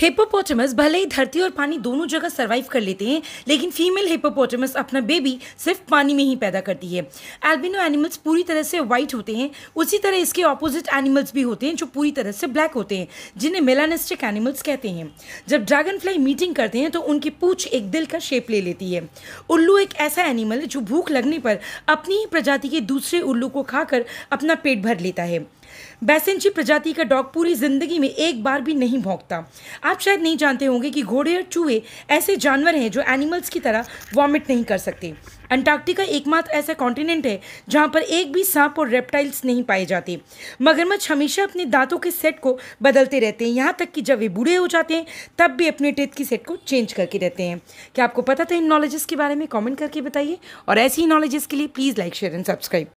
hippopotamus भले ही धरती और पानी दोनों जगह सरवाइव कर लेते हैं लेकिन फीमेल हिपोपोटमस अपना बेबी सिर्फ पानी में ही पैदा करती है एल्बिनो एनिमल्स पूरी तरह से व्हाइट होते हैं उसी तरह इसके ऑपोजिट एनिमल्स भी होते हैं जो पूरी तरह से ब्लैक होते हैं जिन्हें मेलानिस्टिक एनिमल्स कहते हैं जब ड्रैगन फ्लाई मीटिंग करते हैं तो उनकी पूछ एक दिल का शेप ले लेती है उल्लू एक ऐसा एनिमल है जो भूख लगने पर अपनी ही प्रजाति के दूसरे उल्लू को खाकर अपना पेट भर लेता है बैसेंची प्रजाति का डॉग पूरी ज़िंदगी में एक बार भी नहीं भोंकता आप शायद नहीं जानते होंगे कि घोड़े और चूहे ऐसे जानवर हैं जो एनिमल्स की तरह वॉमिट नहीं कर सकते अंटार्कटिका एकमात्र ऐसा कॉन्टिनेंट है जहाँ पर एक भी सांप और रेप्टाइल्स नहीं पाए जाते मगरमच्छ हमेशा अपने दांतों के सेट को बदलते रहते हैं यहाँ तक कि जब वे बूढ़े हो जाते हैं तब भी अपने टेथ की सेट को चेंज करके रहते हैं क्या आपको पता था इन नॉलेजेस के बारे में कॉमेंट करके बताइए और ऐसी ही नॉलेजेस के लिए please like share and subscribe